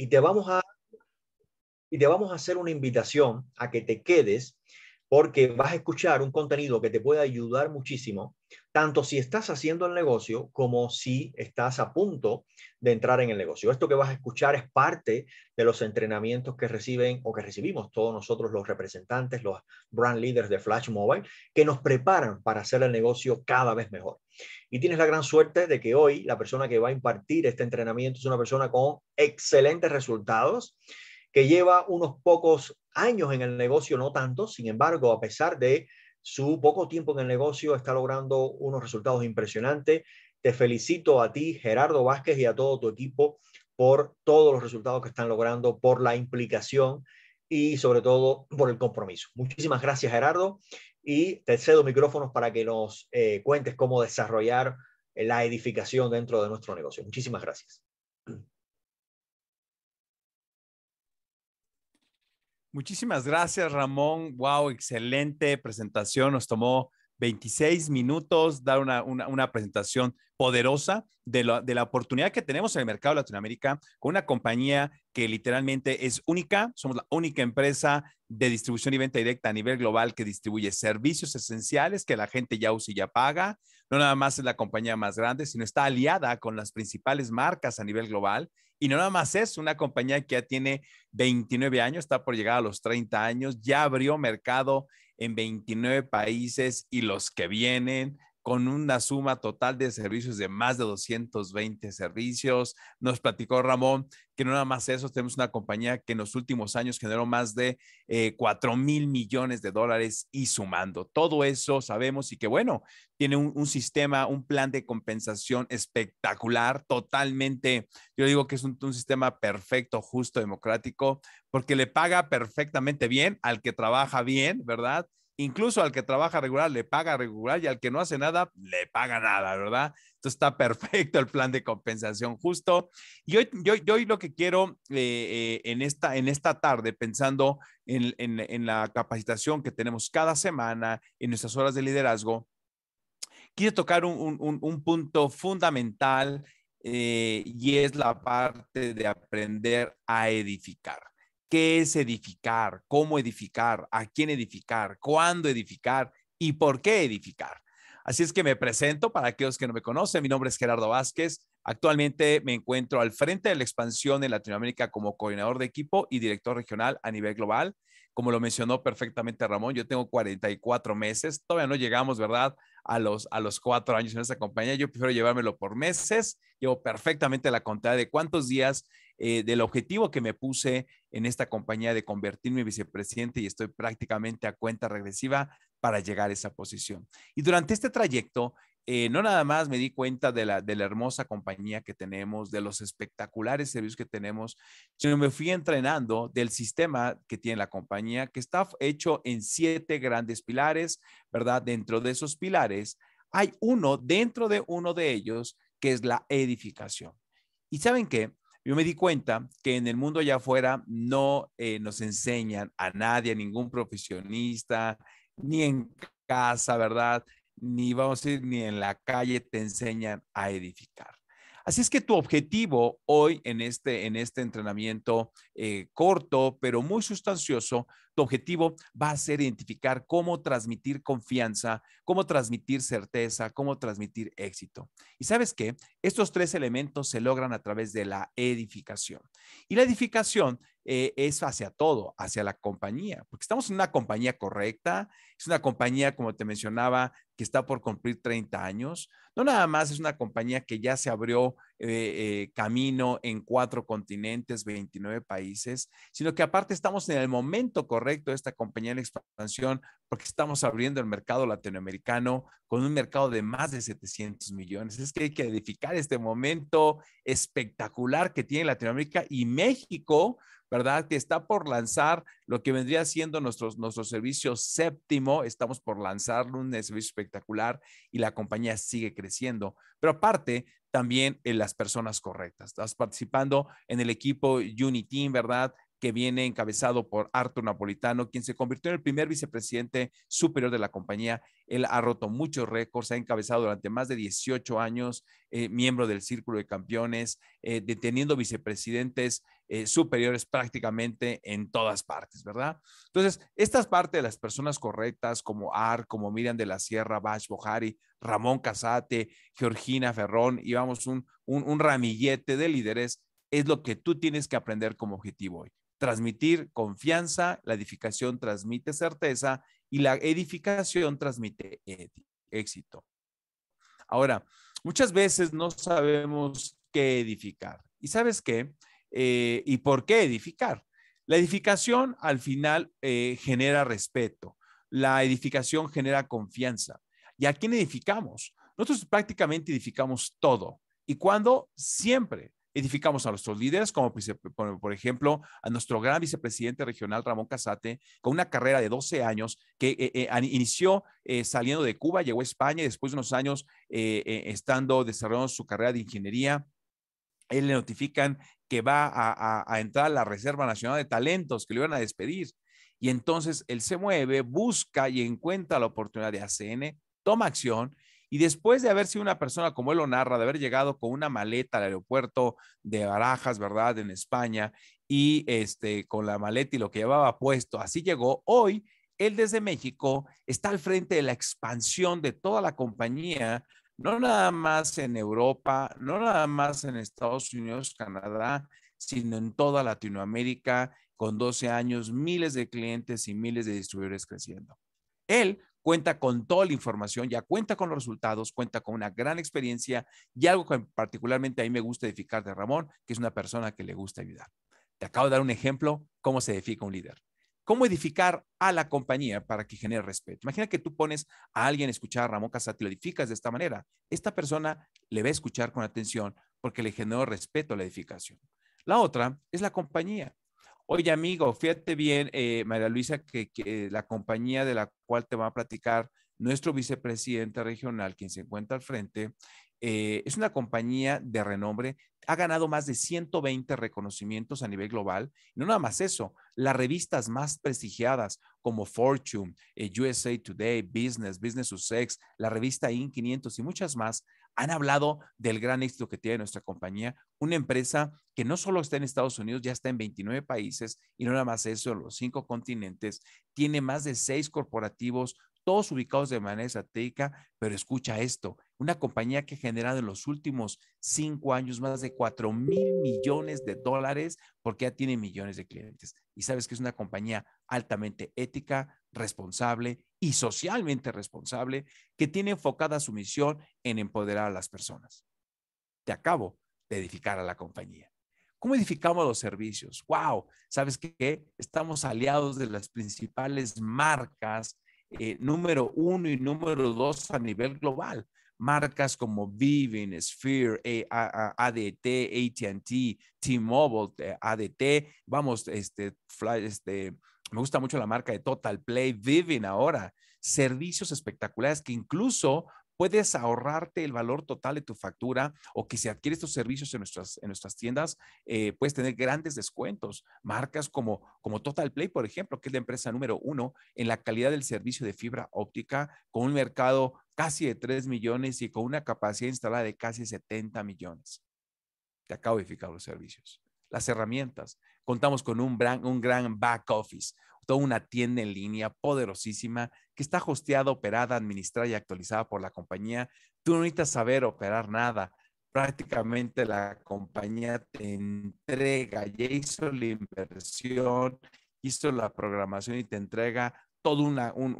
Y te vamos a y te vamos a hacer una invitación a que te quedes porque vas a escuchar un contenido que te puede ayudar muchísimo tanto si estás haciendo el negocio como si estás a punto de entrar en el negocio. Esto que vas a escuchar es parte de los entrenamientos que reciben o que recibimos todos nosotros los representantes, los brand leaders de Flash Mobile, que nos preparan para hacer el negocio cada vez mejor. Y tienes la gran suerte de que hoy la persona que va a impartir este entrenamiento es una persona con excelentes resultados que lleva unos pocos años en el negocio, no tanto, sin embargo, a pesar de su poco tiempo en el negocio está logrando unos resultados impresionantes. Te felicito a ti, Gerardo Vázquez, y a todo tu equipo por todos los resultados que están logrando, por la implicación y sobre todo por el compromiso. Muchísimas gracias, Gerardo, y te cedo micrófonos para que nos eh, cuentes cómo desarrollar la edificación dentro de nuestro negocio. Muchísimas gracias. Muchísimas gracias, Ramón. Wow, excelente presentación. Nos tomó 26 minutos, dar una, presentación poderosa de, de la oportunidad que tenemos en el mercado de Latinoamérica con una compañía que literalmente es única. Somos la única empresa de distribución y venta directa a nivel global que distribuye servicios esenciales que la gente ya usa y ya paga. No nada más es la compañía más grande, sino está aliada con las principales marcas a nivel global. Y no nada más es una compañía que ya tiene 29 años, está por llegar a los 30 años, ya abrió mercado en 29 países y los que vienen con una suma total de servicios de más de 220 servicios. Nos platicó Ramón que no nada más eso, tenemos una compañía que en los últimos años generó más de 4 eh, mil millones de dólares y sumando. Todo eso sabemos y que bueno, tiene un, sistema, un plan de compensación espectacular, totalmente, yo digo que es un sistema perfecto, justo, democrático, porque le paga perfectamente bien al que trabaja bien, ¿verdad? incluso al que trabaja regular le paga regular y al que no hace nada le paga nada, ¿verdad? Entonces está perfecto el plan de compensación justo. Y hoy, yo, hoy lo que quiero eh, eh, en, esta, en esta tarde, pensando en, la capacitación que tenemos cada semana, en nuestras horas de liderazgo, quiero tocar un, punto fundamental eh, y es la parte de aprender a edificar qué es edificar, cómo edificar, a quién edificar, cuándo edificar y por qué edificar. Así es que me presento para aquellos que no me conocen. Mi nombre es Gerardo Vázquez. Actualmente me encuentro al frente de la expansión en Latinoamérica como coordinador de equipo y director regional a nivel global. Como lo mencionó perfectamente Ramón, yo tengo 44 meses. Todavía no llegamos, ¿verdad? A los, a los cuatro años en esta compañía. Yo prefiero llevármelo por meses. Llevo perfectamente la contada de cuántos días eh, del objetivo que me puse en esta compañía de convertirme en vicepresidente y estoy prácticamente a cuenta regresiva para llegar a esa posición. Y durante este trayecto, eh, no nada más me di cuenta de la, de la hermosa compañía que tenemos, de los espectaculares servicios que tenemos, sino me fui entrenando del sistema que tiene la compañía, que está hecho en siete grandes pilares, ¿verdad? Dentro de esos pilares hay uno, dentro de uno de ellos, que es la edificación. Y saben qué, yo me di cuenta que en el mundo allá afuera no eh, nos enseñan a nadie, a ningún profesionista, ni en casa, ¿verdad? Ni vamos a ir ni en la calle te enseñan a edificar. Así es que tu objetivo hoy en este, en este entrenamiento eh, corto, pero muy sustancioso, objetivo va a ser identificar cómo transmitir confianza, cómo transmitir certeza, cómo transmitir éxito. Y sabes qué? Estos tres elementos se logran a través de la edificación. Y la edificación eh, es hacia todo, hacia la compañía, porque estamos en una compañía correcta, es una compañía, como te mencionaba, que está por cumplir 30 años, no nada más es una compañía que ya se abrió eh, eh, camino en cuatro continentes, 29 países, sino que aparte estamos en el momento correcto de esta compañía de expansión porque estamos abriendo el mercado latinoamericano con un mercado de más de 700 millones. Es que hay que edificar este momento espectacular que tiene Latinoamérica y México, ¿verdad? Que está por lanzar lo que vendría siendo nuestro, nuestro servicio séptimo. Estamos por lanzar un servicio espectacular y la compañía sigue creciendo. Pero aparte, también en las personas correctas. Estás participando en el equipo Unity, ¿verdad? que viene encabezado por Arthur Napolitano, quien se convirtió en el primer vicepresidente superior de la compañía. Él ha roto muchos récords, ha encabezado durante más de 18 años, eh, miembro del Círculo de Campeones, eh, deteniendo vicepresidentes eh, superiores prácticamente en todas partes, ¿verdad? Entonces, esta parte de las personas correctas como Ar, como Miriam de la Sierra, Bash Bojari, Ramón Casate, Georgina Ferrón, y vamos, un ramillete de líderes es lo que tú tienes que aprender como objetivo hoy transmitir confianza, la edificación transmite certeza y la edificación transmite e-, éxito. Ahora, muchas veces no sabemos qué edificar. ¿Y sabes qué? Eh, ¿Y por qué edificar? La edificación al final eh, genera respeto, la edificación genera confianza. ¿Y a quién edificamos? Nosotros prácticamente edificamos todo. ¿Y cuándo? Siempre. Identificamos a nuestros líderes, como por ejemplo a nuestro gran vicepresidente regional Ramón Casate, con una carrera de 12 años que eh, eh, inició eh, saliendo de Cuba, llegó a España y después de unos años estando desarrollando su carrera de ingeniería, él le notifican que va a, a entrar a la Reserva Nacional de Talentos, que lo iban a despedir. Y entonces él se mueve, busca y encuentra la oportunidad de ACN, toma acción y después de haber sido una persona, como él lo narra, de haber llegado con una maleta al aeropuerto de Barajas, ¿verdad? En España, y este, con la maleta y lo que llevaba puesto, así llegó hoy. Él desde México está al frente de la expansión de toda la compañía, no nada más en Europa, no nada más en Estados Unidos, Canadá, sino en toda Latinoamérica, con 12 años, miles de clientes y miles de distribuidores creciendo. Él cuenta con toda la información, ya cuenta con los resultados, cuenta con una gran experiencia y algo que particularmente a mí me gusta edificar de Ramón, que es una persona que le gusta ayudar. Te acabo de dar un ejemplo, cómo se edifica un líder. ¿Cómo edificar a la compañía para que genere respeto? Imagina que tú pones a alguien a escuchar a Ramón Casati, lo edificas de esta manera. Esta persona le va a escuchar con atención porque le generó respeto a la edificación. La otra es la compañía. Oye, amigo, fíjate bien, eh, María Luisa, que, la compañía de la cual te va a platicar nuestro vicepresidente regional, quien se encuentra al frente, eh, es una compañía de renombre, ha ganado más de 120 reconocimientos a nivel global. No nada más eso, las revistas más prestigiadas como Fortune, eh, USA Today, Business, Business Sex, la revista IN500 y muchas más, han hablado del gran éxito que tiene nuestra compañía, una empresa que no solo está en Estados Unidos, ya está en 29 países y no nada más eso, los cinco continentes, tiene más de seis corporativos, todos ubicados de manera estratégica, pero escucha esto, una compañía que ha generado en los últimos cinco años más de 4 mil millones de dólares porque ya tiene millones de clientes. Y sabes que es una compañía altamente ética, responsable y socialmente responsable que tiene enfocada su misión en empoderar a las personas. Te acabo de edificar a la compañía. ¿Cómo edificamos los servicios? ¡Wow! ¿Sabes qué? Estamos aliados de las principales marcas eh, número uno y número dos a nivel global. Marcas como Vivint, Sphere, eh, ADT, AT&T, T-Mobile, eh, ADT, vamos, este, fly, este, me gusta mucho la marca de Total Play, Vivin ahora. Servicios espectaculares que incluso puedes ahorrarte el valor total de tu factura o que si adquieres estos servicios en nuestras, en nuestras tiendas, eh, puedes tener grandes descuentos. Marcas como, como Total Play, por ejemplo, que es la empresa número uno en la calidad del servicio de fibra óptica, con un mercado casi de 3 millones y con una capacidad instalada de casi 70 millones. Te acabo de explicar los servicios. Las herramientas, contamos con un gran, un gran back office, toda una tienda en línea poderosísima que está hosteada, operada, administrada y actualizada por la compañía. Tú no necesitas saber operar nada. Prácticamente la compañía te entrega, ya hizo la inversión, hizo la programación y te entrega todo una, un,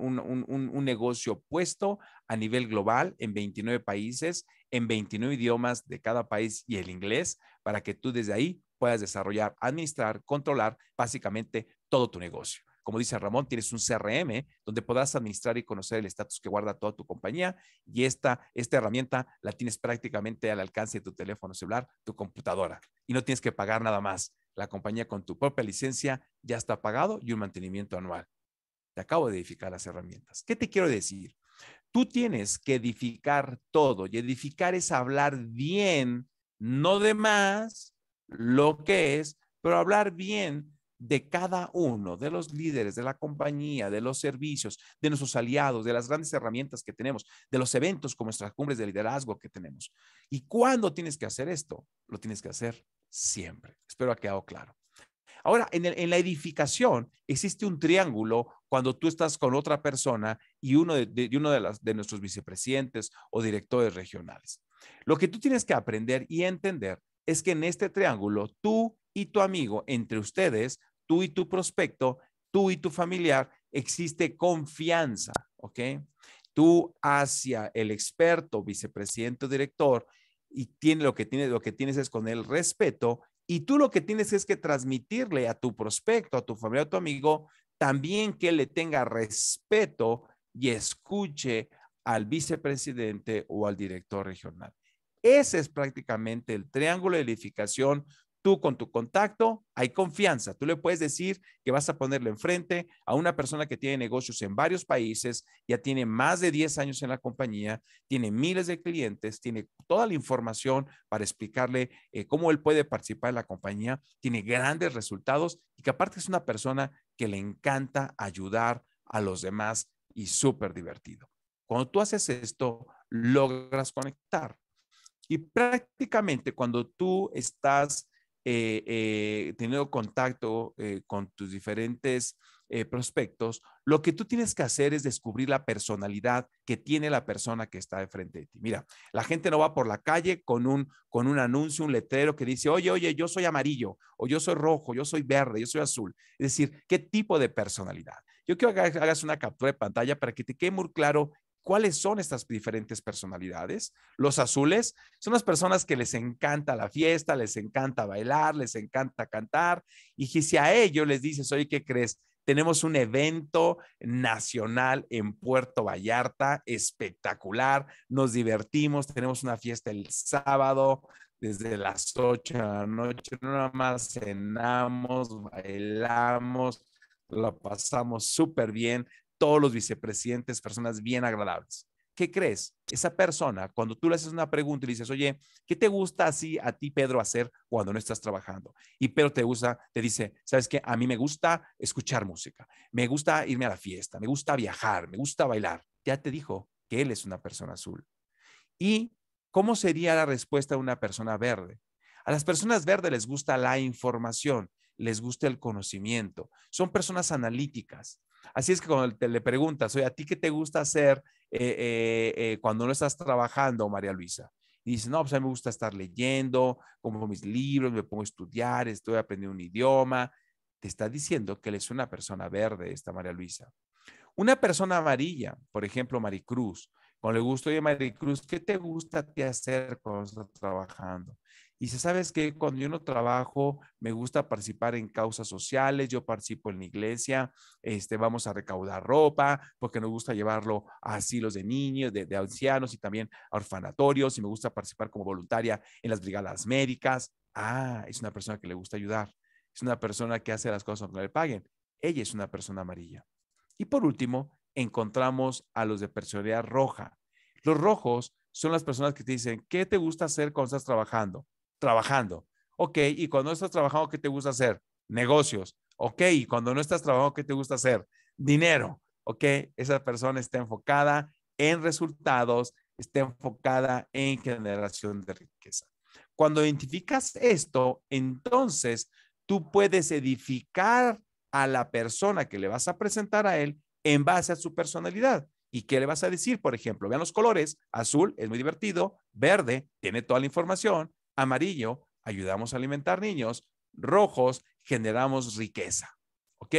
un, negocio puesto a nivel global en 29 países, en 29 idiomas de cada país y el inglés, para que tú desde ahí puedas desarrollar, administrar, controlar básicamente todo tu negocio. Como dice Ramón, tienes un CRM donde podrás administrar y conocer el estatus que guarda toda tu compañía y esta, esta herramienta la tienes prácticamente al alcance de tu teléfono celular, tu computadora y no tienes que pagar nada más. La compañía con tu propia licencia ya está pagado y un mantenimiento anual. Te acabo de edificar las herramientas. ¿Qué te quiero decir? Tú tienes que edificar todo y edificar es hablar bien, no de más, lo que es, pero hablar bien de cada uno, de los líderes, de la compañía, de los servicios, de nuestros aliados, de las grandes herramientas que tenemos, de los eventos como nuestras cumbres de liderazgo que tenemos. ¿Y cuándo tienes que hacer esto? Lo tienes que hacer siempre. Espero ha quedado claro. Ahora, en, la edificación existe un triángulo cuando tú estás con otra persona y uno uno de nuestros vicepresidentes o directores regionales. Lo que tú tienes que aprender y entender es que en este triángulo, tú y tu amigo, entre ustedes, tú y tu prospecto, tú y tu familiar, existe confianza, ¿ok? Tú hacia el experto, vicepresidente o director, y tiene lo que tienes, lo que tienes es con el respeto, y tú lo que tienes es que transmitirle a tu prospecto, a tu familia, a tu amigo, también que le tenga respeto y escuche al vicepresidente o al director regional. Ese es prácticamente el triángulo de edificación. Tú con tu contacto hay confianza. Tú le puedes decir que vas a ponerle enfrente a una persona que tiene negocios en varios países, ya tiene más de 10 años en la compañía, tiene miles de clientes, tiene toda la información para explicarle eh, cómo él puede participar en la compañía, tiene grandes resultados y que aparte es una persona que le encanta ayudar a los demás y súper divertido. Cuando tú haces esto, logras conectar. Y prácticamente cuando tú estás eh, eh, teniendo contacto eh, con tus diferentes prospectos, lo que tú tienes que hacer es descubrir la personalidad que tiene la persona que está de frente de ti. Mira, la gente no va por la calle con un, con un anuncio, un letrero que dice, oye, oye, yo soy amarillo, o yo soy rojo, yo soy verde, yo soy azul. Es decir, ¿qué tipo de personalidad? Yo quiero que hagas una captura de pantalla para que te quede muy claro ¿Cuáles son estas diferentes personalidades? Los azules son las personas que les encanta la fiesta, les encanta bailar, les encanta cantar. Y si a ellos les dices, oye, ¿qué crees? Tenemos un evento nacional en Puerto Vallarta espectacular, nos divertimos, tenemos una fiesta el sábado, desde las 8 de la noche, nada más cenamos, bailamos, lo pasamos súper bien, todos los vicepresidentes, personas bien agradables. ¿Qué crees? Esa persona, cuando tú le haces una pregunta y le dices, oye, ¿qué te gusta así a ti, Pedro, hacer cuando no estás trabajando? Y Pedro te gusta, te dice, ¿sabes qué? A mí me gusta escuchar música, me gusta irme a la fiesta, me gusta viajar, me gusta bailar. Ya te dijo que él es una persona azul. ¿Y cómo sería la respuesta de una persona verde? A las personas verdes les gusta la información, les gusta el conocimiento, son personas analíticas, Así es que cuando le preguntas, oye, ¿a ti qué te gusta hacer eh, eh, eh, cuando no estás trabajando, María Luisa? Y dice, no, pues a mí me gusta estar leyendo, como mis libros, me pongo a estudiar, estoy aprendiendo un idioma. Te está diciendo que él es una persona verde, esta María Luisa. Una persona amarilla, por ejemplo, Maricruz, con le gusta, de Cruz, ¿qué te gusta hacer cuando estás trabajando? Y si sabes que cuando yo no trabajo, me gusta participar en causas sociales, yo participo en la iglesia, este, vamos a recaudar ropa, porque nos gusta llevarlo a asilos de niños, de, ancianos y también a orfanatorios, y me gusta participar como voluntaria en las brigadas médicas. Ah, es una persona que le gusta ayudar, es una persona que hace las cosas aunque le paguen. Ella es una persona amarilla. Y por último, encontramos a los de personalidad roja. Los rojos son las personas que te dicen, ¿qué te gusta hacer cuando estás trabajando? Trabajando. Ok, y cuando estás trabajando, ¿qué te gusta hacer? Negocios. Ok, y cuando no estás trabajando, ¿qué te gusta hacer? Dinero. Ok, esa persona está enfocada en resultados, está enfocada en generación de riqueza. Cuando identificas esto, entonces tú puedes edificar a la persona que le vas a presentar a él en base a su personalidad. ¿Y qué le vas a decir? Por ejemplo, vean los colores. Azul es muy divertido. Verde tiene toda la información. Amarillo, ayudamos a alimentar niños. Rojos, generamos riqueza. ¿Ok?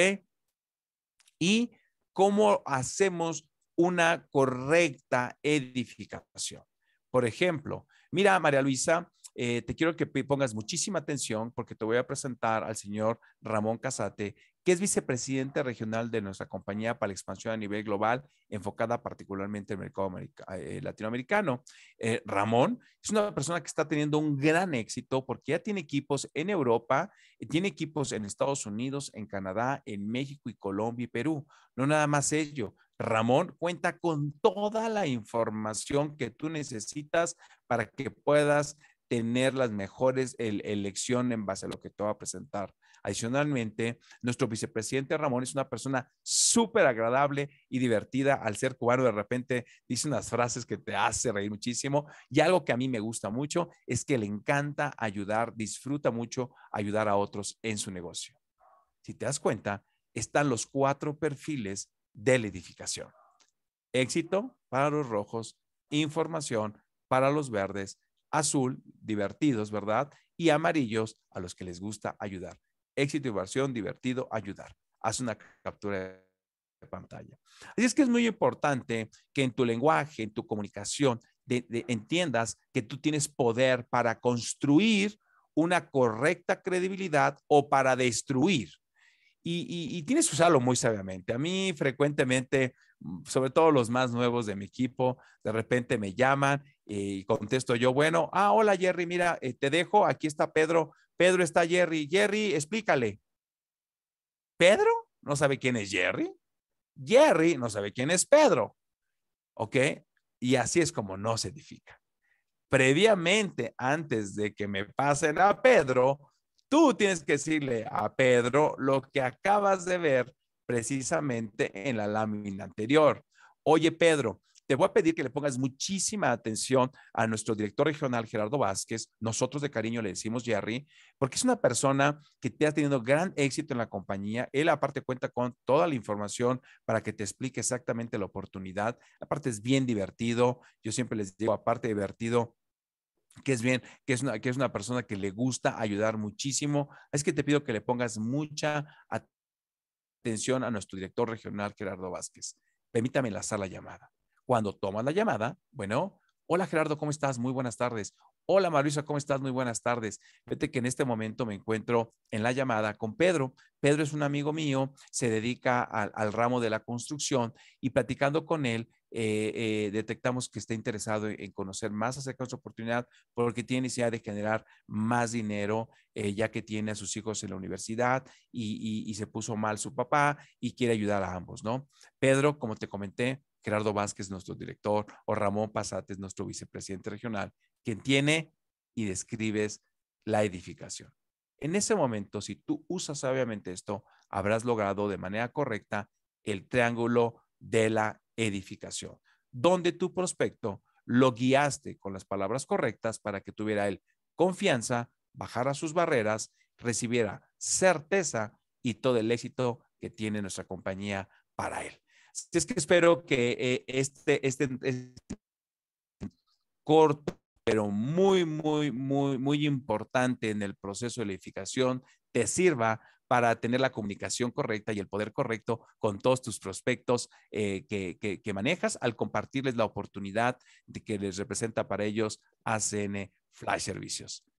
Y cómo hacemos una correcta edificación. Por ejemplo, mira, María Luisa, eh, te quiero que pongas muchísima atención porque te voy a presentar al señor Ramón Casate, que es vicepresidente regional de nuestra compañía para la expansión a nivel global, enfocada particularmente en el mercado eh, latinoamericano. Eh, Ramón es una persona que está teniendo un gran éxito porque ya tiene equipos en Europa, eh, tiene equipos en Estados Unidos, en Canadá, en México y Colombia y Perú. No nada más ello. Ramón cuenta con toda la información que tú necesitas para que puedas tener las mejores elecciones en base a lo que te va a presentar. Adicionalmente, nuestro vicepresidente Ramón es una persona súper agradable y divertida. Al ser cubano, de repente dice unas frases que te hace reír muchísimo. Y algo que a mí me gusta mucho es que le encanta ayudar, disfruta mucho ayudar a otros en su negocio. Si te das cuenta, están los cuatro perfiles de la edificación. Éxito para los rojos, información para los verdes, azul, divertidos, ¿verdad? Y amarillos, a los que les gusta ayudar éxito, y versión divertido, ayudar. Haz una captura de pantalla. Así es que es muy importante que en tu lenguaje, en tu comunicación, de, entiendas que tú tienes poder para construir una correcta credibilidad o para destruir. Y, tienes que usarlo muy sabiamente. A mí frecuentemente, sobre todo los más nuevos de mi equipo, de repente me llaman y contesto yo, bueno, ah, hola Jerry, mira, eh, te dejo, aquí está Pedro, Pedro está Jerry. Jerry, explícale. Pedro no sabe quién es Jerry. Jerry no sabe quién es Pedro. ¿Ok? Y así es como no se edifica. Previamente, antes de que me pasen a Pedro, tú tienes que decirle a Pedro lo que acabas de ver precisamente en la lámina anterior. Oye, Pedro, te voy a pedir que le pongas muchísima atención a nuestro director regional, Gerardo Vázquez. Nosotros de cariño le decimos Jerry, porque es una persona que te ha tenido gran éxito en la compañía. Él aparte cuenta con toda la información para que te explique exactamente la oportunidad. Aparte es bien divertido. Yo siempre les digo, aparte divertido, que es bien, que es, una, que es una persona que le gusta ayudar muchísimo. Es que te pido que le pongas mucha atención a nuestro director regional, Gerardo Vázquez. Permítame enlazar la llamada. Cuando toman la llamada, bueno, hola Gerardo, ¿cómo estás? Muy buenas tardes. Hola Marisa, ¿cómo estás? Muy buenas tardes. Vete que en este momento me encuentro en la llamada con Pedro. Pedro es un amigo mío, se dedica al, ramo de la construcción y platicando con él, eh, eh, detectamos que está interesado en conocer más acerca de su oportunidad porque tiene necesidad de generar más dinero eh, ya que tiene a sus hijos en la universidad y, se puso mal su papá y quiere ayudar a ambos, ¿no? Pedro, como te comenté, Gerardo Vázquez, nuestro director, o Ramón Pasates, nuestro vicepresidente regional, quien tiene y describes la edificación. En ese momento, si tú usas sabiamente esto, habrás logrado de manera correcta el triángulo de la edificación, donde tu prospecto lo guiaste con las palabras correctas para que tuviera él confianza, bajara sus barreras, recibiera certeza y todo el éxito que tiene nuestra compañía para él es que espero que eh, este, este, este, corto pero muy, muy, muy, muy importante en el proceso de la edificación, te sirva para tener la comunicación correcta y el poder correcto con todos tus prospectos eh, que, manejas al compartirles la oportunidad de que les representa para ellos ACN Fly Servicios.